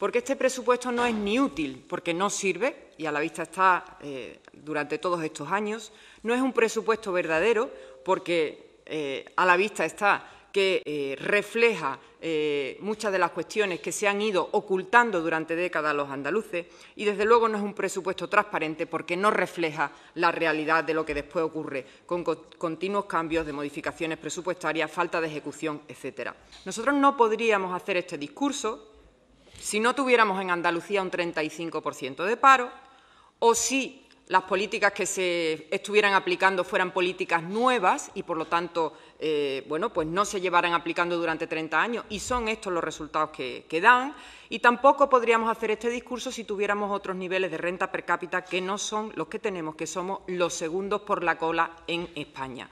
porque este presupuesto no es ni útil, porque no sirve, y a la vista está eh, durante todos estos años, no es un presupuesto verdadero, porque eh, a la vista está que eh, refleja muchas de las cuestiones que se han ido ocultando durante décadas los andaluces y, desde luego, no es un presupuesto transparente porque no refleja la realidad de lo que después ocurre con continuos cambios de modificaciones presupuestarias, falta de ejecución, etcétera. Nosotros no podríamos hacer este discurso si no tuviéramos en Andalucía un 35% de paro o si las políticas que se estuvieran aplicando fueran políticas nuevas y, por lo tanto, eh, bueno, pues no se llevaran aplicando durante 30 años y son estos los resultados que, dan. Y tampoco podríamos hacer este discurso si tuviéramos otros niveles de renta per cápita que no son los que tenemos, que somos los segundos por la cola en España.